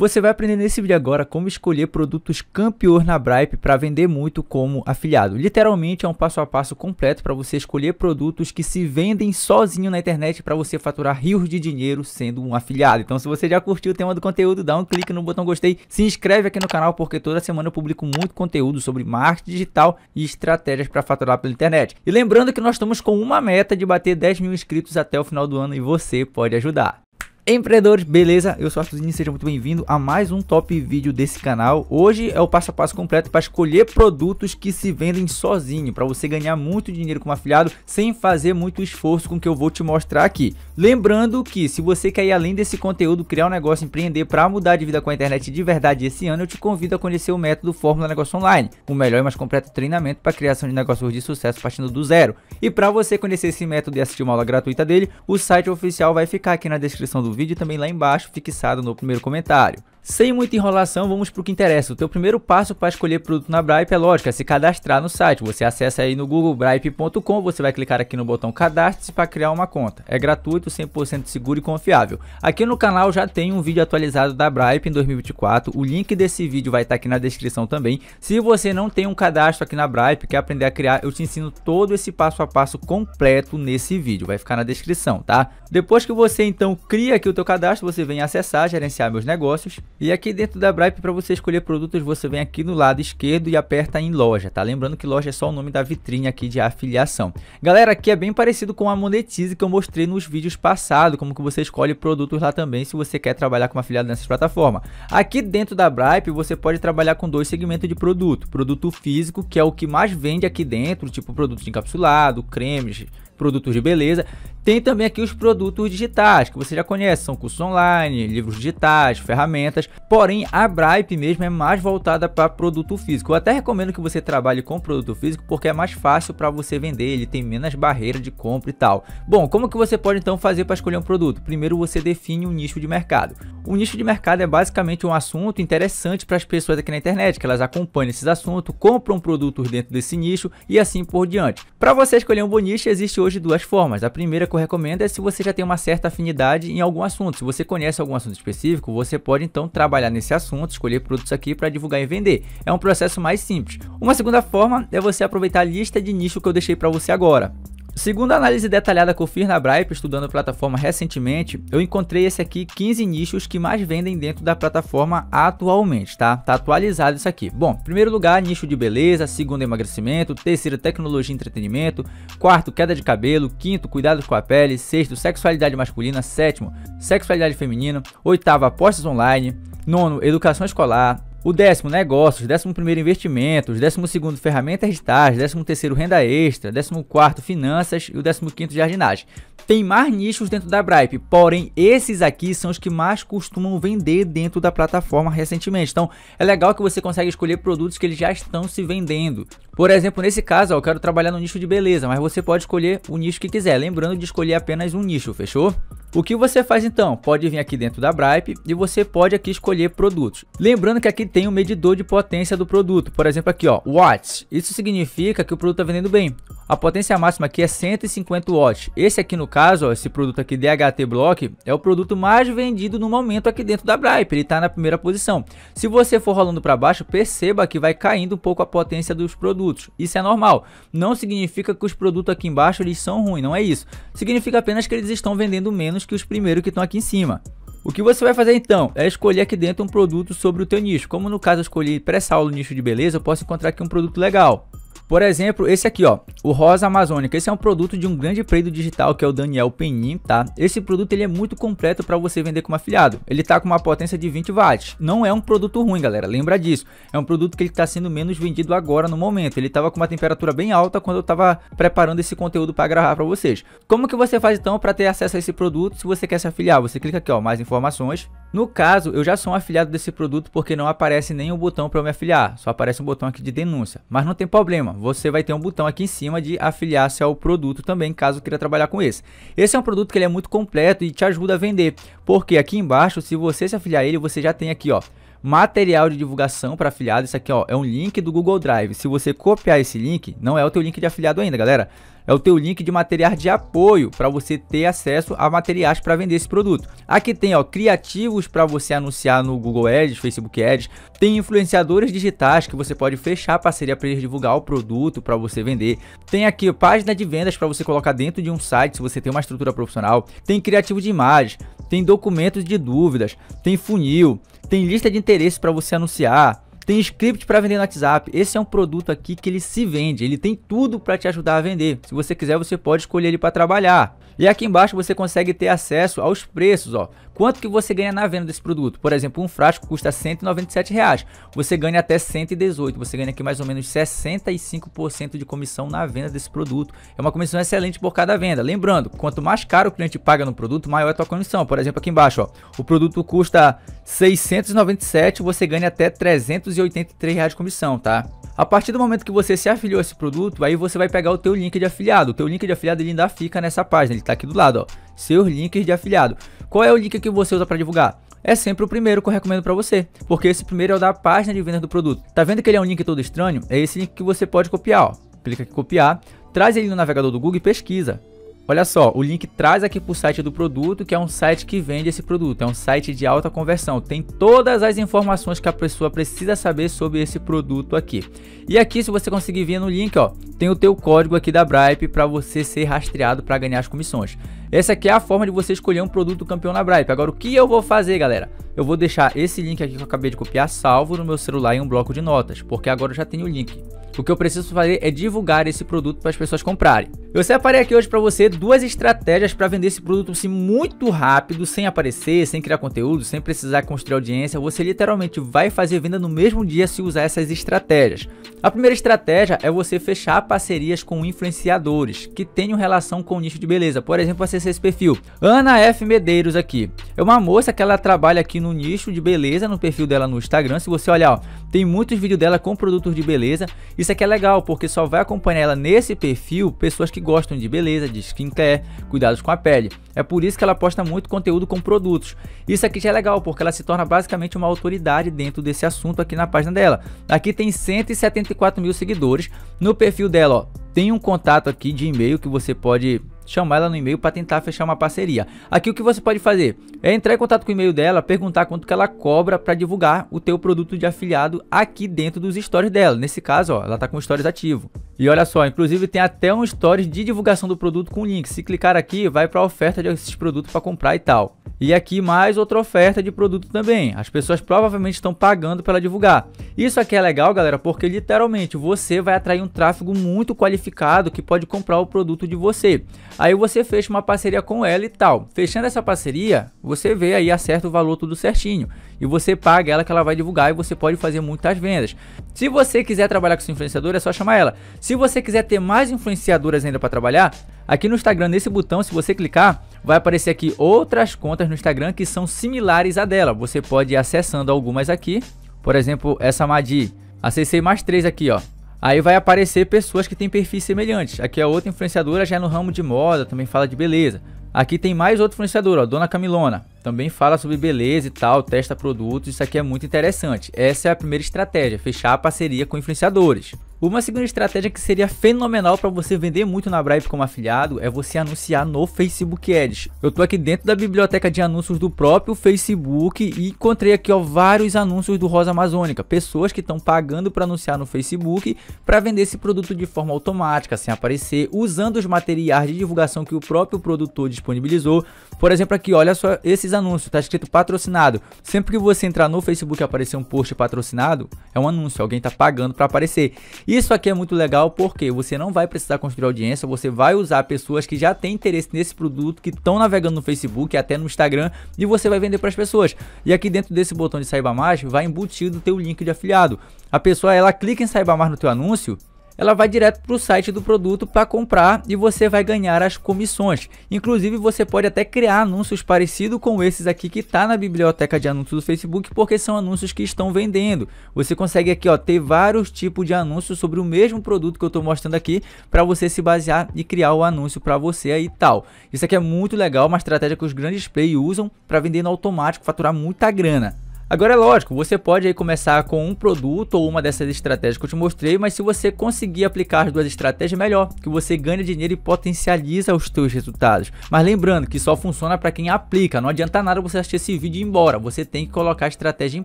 Você vai aprender nesse vídeo agora como escolher produtos campeões na Bripe para vender muito como afiliado. Literalmente é um passo a passo completo para você escolher produtos que se vendem sozinho na internet para você faturar rios de dinheiro sendo um afiliado. Então se você já curtiu o tema do conteúdo, dá um clique no botão gostei, se inscreve aqui no canal porque toda semana eu publico muito conteúdo sobre marketing digital e estratégias para faturar pela internet. E lembrando que nós estamos com uma meta de bater 10 mil inscritos até o final do ano e você pode ajudar. Empreendedores, beleza? Eu sou Arthurzinho e seja muito bem-vindo a mais um top vídeo desse canal. Hoje é o passo a passo completo para escolher produtos que se vendem sozinho, para você ganhar muito dinheiro como afiliado sem fazer muito esforço com o que eu vou te mostrar aqui. Lembrando que se você quer ir além desse conteúdo, criar um negócio, empreender para mudar de vida com a internet de verdade esse ano, eu te convido a conhecer o método Fórmula Negócio Online, o melhor e mais completo treinamento para criação de negócios de sucesso partindo do zero. E para você conhecer esse método e assistir uma aula gratuita dele, o site oficial vai ficar aqui na descrição do vídeo vídeo e também lá embaixo fixado no primeiro comentário. Sem muita enrolação, vamos para o que interessa. O teu primeiro passo para escolher produto na Bripe é lógico, é se cadastrar no site. Você acessa aí no google bripe.com, você vai clicar aqui no botão cadastre-se para criar uma conta. É gratuito, 100% seguro e confiável. Aqui no canal já tem um vídeo atualizado da Bripe em 2024. O link desse vídeo vai estar tá aqui na descrição também. Se você não tem um cadastro aqui na Bripe, quer aprender a criar, eu te ensino todo esse passo a passo completo nesse vídeo. Vai ficar na descrição, tá? Depois que você então cria aqui o teu cadastro, você vem acessar, gerenciar meus negócios. E aqui dentro da Bripe, para você escolher produtos, você vem aqui no lado esquerdo e aperta em loja, tá? Lembrando que loja é só o nome da vitrine aqui de afiliação. Galera, aqui é bem parecido com a Monetize que eu mostrei nos vídeos passados, como que você escolhe produtos lá também se você quer trabalhar como afiliado nessas plataformas. Aqui dentro da Bripe, você pode trabalhar com dois segmentos de produto. Produto físico, que é o que mais vende aqui dentro, tipo produto encapsulado, cremes, produtos de beleza. Tem também aqui os produtos digitais, que você já conhece, são cursos online, livros digitais, ferramentas. Porém, a Bripe mesmo é mais voltada para produto físico. Eu até recomendo que você trabalhe com produto físico porque é mais fácil para você vender, ele tem menos barreira de compra e tal. Bom, como que você pode então fazer para escolher um produto? Primeiro você define um nicho de mercado. O nicho de mercado é basicamente um assunto interessante para as pessoas aqui na internet, que elas acompanham esses assuntos, compram produtos dentro desse nicho e assim por diante. Para você escolher um bom nicho, existe hoje hoje duas formas. A primeira que eu recomendo é se você já tem uma certa afinidade em algum assunto. Se você conhece algum assunto específico, você pode então trabalhar nesse assunto, escolher produtos aqui para divulgar e vender. É um processo mais simples. Uma segunda forma é você aproveitar a lista de nicho que eu deixei para você agora. Segundo a análise detalhada que eu fiz na Bripe estudando a plataforma recentemente, eu encontrei esse aqui 15 nichos que mais vendem dentro da plataforma atualmente, tá? Tá atualizado isso aqui. Bom, primeiro lugar, nicho de beleza, segundo emagrecimento, terceiro tecnologia e entretenimento, quarto queda de cabelo, quinto cuidados com a pele, sexto sexualidade masculina, sétimo sexualidade feminina, oitavo apostas online, nono educação escolar, o décimo, negócios. Décimo primeiro, investimentos. Décimo segundo, ferramentas digitais. Décimo terceiro, renda extra. Décimo quarto, finanças. E o décimo quinto, jardinagem. Tem mais nichos dentro da Bripe, porém esses aqui são os que mais costumam vender dentro da plataforma recentemente. Então é legal que você consegue escolher produtos que eles já estão se vendendo. Por exemplo, nesse caso, ó, eu quero trabalhar no nicho de beleza, mas você pode escolher o nicho que quiser, lembrando de escolher apenas um nicho, fechou? O que você faz então? Pode vir aqui dentro da Bripe e você pode aqui escolher produtos. Lembrando que aqui tem o um medidor de potência do produto, por exemplo aqui ó, watts. Isso significa que o produto está vendendo bem. A potência máxima aqui é 150 watts. Esse aqui no caso, ó, esse produto aqui DHT Block, é o produto mais vendido no momento aqui dentro da Bripe. Ele está na primeira posição. Se você for rolando para baixo, perceba que vai caindo um pouco a potência dos produtos. Isso é normal. Não significa que os produtos aqui embaixo eles são ruins, não é isso. Significa apenas que eles estão vendendo menos menos que os primeiros que estão aqui em cima. O que você vai fazer então é escolher aqui dentro um produto sobre o teu nicho. Como no caso eu escolhi pressa essa aula nicho de beleza, eu posso encontrar aqui um produto legal. Por exemplo, esse aqui, ó, o Rosa Amazônica. Esse é um produto de um grande empreendedor digital que é o Daniel Penin, tá? Esse produto ele é muito completo para você vender como afiliado. Ele tá com uma potência de 20 watts. Não é um produto ruim, galera. Lembra disso. É um produto que ele tá sendo menos vendido agora no momento. Ele tava com uma temperatura bem alta quando eu tava preparando esse conteúdo para gravar para vocês. Como que você faz então para ter acesso a esse produto se você quer se afiliar? Você clica aqui, ó, mais informações no caso, eu já sou um afiliado desse produto porque não aparece nenhum botão para eu me afiliar, só aparece um botão aqui de denúncia. Mas não tem problema, você vai ter um botão aqui em cima de afiliar-se ao é produto também, caso queira trabalhar com esse. Esse é um produto que ele é muito completo e te ajuda a vender, porque aqui embaixo, se você se afiliar a ele, você já tem aqui, ó, material de divulgação para afiliado. Isso aqui ó, é um link do Google Drive. Se você copiar esse link, não é o teu link de afiliado ainda, galera. É o teu link de material de apoio para você ter acesso a materiais para vender esse produto. Aqui tem ó, criativos para você anunciar no Google Ads, Facebook Ads. Tem influenciadores digitais que você pode fechar parceria para eles divulgar o produto para você vender. Tem aqui página de vendas para você colocar dentro de um site se você tem uma estrutura profissional. Tem criativo de imagem tem documentos de dúvidas, tem funil, tem lista de interesse para você anunciar, tem script para vender no WhatsApp. Esse é um produto aqui que ele se vende, ele tem tudo para te ajudar a vender. Se você quiser, você pode escolher ele para trabalhar. E aqui embaixo você consegue ter acesso aos preços, ó. Quanto que você ganha na venda desse produto? Por exemplo, um frasco custa R$ 197, reais. você ganha até 118, você ganha aqui mais ou menos 65% de comissão na venda desse produto. É uma comissão excelente por cada venda. Lembrando, quanto mais caro o cliente paga no produto, maior é a tua comissão. Por exemplo, aqui embaixo, ó, o produto custa 697, você ganha até 300 283 reais de comissão, tá? A partir do momento que você se afiliou a esse produto, aí você vai pegar o teu link de afiliado. O teu link de afiliado ele ainda fica nessa página, ele tá aqui do lado, ó. Seus links de afiliado. Qual é o link que você usa para divulgar? É sempre o primeiro que eu recomendo para você, porque esse primeiro é o da página de vendas do produto. Tá vendo que ele é um link todo estranho? É esse link que você pode copiar, ó. Clica aqui copiar, traz ele no navegador do Google e pesquisa. Olha só, o link traz aqui para o site do produto, que é um site que vende esse produto, é um site de alta conversão. Tem todas as informações que a pessoa precisa saber sobre esse produto aqui. E aqui, se você conseguir vir no link, ó, tem o teu código aqui da Bripe para você ser rastreado para ganhar as comissões. Essa aqui é a forma de você escolher um produto campeão na Bripe. Agora, o que eu vou fazer, galera? Eu vou deixar esse link aqui que eu acabei de copiar salvo no meu celular em um bloco de notas, porque agora eu já tenho o link. O que eu preciso fazer é divulgar esse produto para as pessoas comprarem. Eu separei aqui hoje para você duas estratégias para vender esse produto assim, muito rápido, sem aparecer, sem criar conteúdo, sem precisar construir audiência. Você literalmente vai fazer venda no mesmo dia se usar essas estratégias. A primeira estratégia é você fechar parcerias com influenciadores que tenham relação com o nicho de beleza. Por exemplo, acessar esse perfil. Ana F. Medeiros aqui. É uma moça que ela trabalha aqui no nicho de beleza, no perfil dela no Instagram. Se você olhar, ó, tem muitos vídeos dela com produtos de beleza isso aqui é legal porque só vai acompanhar ela nesse perfil pessoas que gostam de beleza, de skincare, cuidados com a pele. É por isso que ela posta muito conteúdo com produtos. Isso aqui já é legal porque ela se torna basicamente uma autoridade dentro desse assunto aqui na página dela. Aqui tem 174 mil seguidores. No perfil dela, ó, tem um contato aqui de e-mail que você pode chamar ela no e-mail para tentar fechar uma parceria. Aqui o que você pode fazer é entrar em contato com o e-mail dela, perguntar quanto que ela cobra para divulgar o teu produto de afiliado aqui dentro dos stories dela. Nesse caso, ó, ela tá com stories ativo. E olha só, inclusive tem até um stories de divulgação do produto com link. Se clicar aqui, vai para a oferta esses produtos para comprar e tal. E aqui mais outra oferta de produto também. As pessoas provavelmente estão pagando para divulgar. Isso aqui é legal, galera, porque literalmente você vai atrair um tráfego muito qualificado que pode comprar o produto de você. Aí você fecha uma parceria com ela e tal. Fechando essa parceria, você vê aí acerta o valor tudo certinho e você paga ela que ela vai divulgar e você pode fazer muitas vendas. Se você quiser trabalhar com sua influenciadora, é só chamar ela. Se você quiser ter mais influenciadoras ainda para trabalhar, Aqui no Instagram, nesse botão, se você clicar, vai aparecer aqui outras contas no Instagram que são similares à dela. Você pode ir acessando algumas aqui. Por exemplo, essa Madi. Acessei mais três aqui, ó. Aí vai aparecer pessoas que têm perfis semelhantes. Aqui é outra influenciadora já é no ramo de moda, também fala de beleza. Aqui tem mais outro influenciador, ó, Dona Camilona. Também fala sobre beleza e tal, testa produtos, isso aqui é muito interessante. Essa é a primeira estratégia, fechar a parceria com influenciadores. Uma segunda estratégia que seria fenomenal para você vender muito na Bribe como afiliado é você anunciar no Facebook Ads. Eu tô aqui dentro da biblioteca de anúncios do próprio Facebook e encontrei aqui ó, vários anúncios do Rosa Amazônica, pessoas que estão pagando para anunciar no Facebook para vender esse produto de forma automática, sem aparecer, usando os materiais de divulgação que o próprio produtor disponibilizou. Por exemplo, aqui, olha só esses anúncios, tá escrito patrocinado. Sempre que você entrar no Facebook e aparecer um post patrocinado, é um anúncio, alguém tá pagando para aparecer. Isso aqui é muito legal porque você não vai precisar construir audiência, você vai usar pessoas que já têm interesse nesse produto, que estão navegando no Facebook, até no Instagram, e você vai vender para as pessoas. E aqui dentro desse botão de saiba mais, vai embutido o teu link de afiliado. A pessoa ela clica em saiba mais no teu anúncio ela vai direto para o site do produto para comprar e você vai ganhar as comissões. Inclusive você pode até criar anúncios parecidos com esses aqui que está na biblioteca de anúncios do Facebook, porque são anúncios que estão vendendo. Você consegue aqui ó, ter vários tipos de anúncios sobre o mesmo produto que eu estou mostrando aqui para você se basear e criar o anúncio para você aí e tal. Isso aqui é muito legal, é uma estratégia que os grandes players usam para vender no automático, faturar muita grana. Agora é lógico, você pode aí começar com um produto ou uma dessas estratégias que eu te mostrei, mas se você conseguir aplicar as duas estratégias, é melhor, que você ganha dinheiro e potencializa os seus resultados. Mas lembrando que só funciona para quem aplica, não adianta nada você assistir esse vídeo e ir embora, você tem que colocar a estratégia em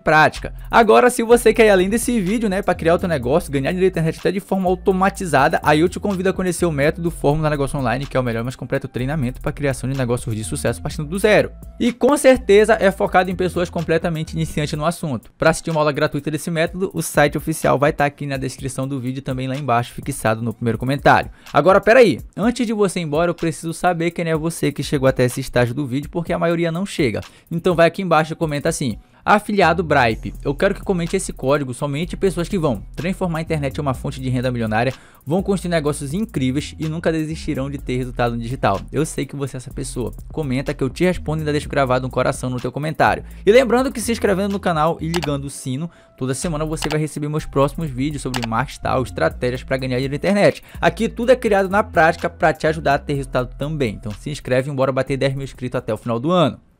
prática. Agora, se você quer ir além desse vídeo, né, para criar o seu negócio, ganhar dinheiro na internet até de forma automatizada, aí eu te convido a conhecer o método Fórmula Negócio Online, que é o melhor e mais completo treinamento para criação de negócios de sucesso partindo do zero. E com certeza é focado em pessoas completamente iniciantes iniciante no assunto. Para assistir uma aula gratuita desse método, o site oficial vai estar tá aqui na descrição do vídeo também lá embaixo, fixado no primeiro comentário. Agora, peraí, antes de você ir embora, eu preciso saber quem é você que chegou até esse estágio do vídeo, porque a maioria não chega. Então vai aqui embaixo e comenta assim, Afiliado Bripe, eu quero que comente esse código somente pessoas que vão transformar a internet em uma fonte de renda milionária, vão construir negócios incríveis e nunca desistirão de ter resultado no digital. Eu sei que você é essa pessoa. Comenta que eu te respondo e ainda deixo gravado um coração no teu comentário. E lembrando que se inscrevendo no canal e ligando o sino, toda semana você vai receber meus próximos vídeos sobre marketing estratégias para ganhar dinheiro na internet. Aqui tudo é criado na prática para te ajudar a ter resultado também. Então se inscreve e bora bater 10 mil inscritos até o final do ano.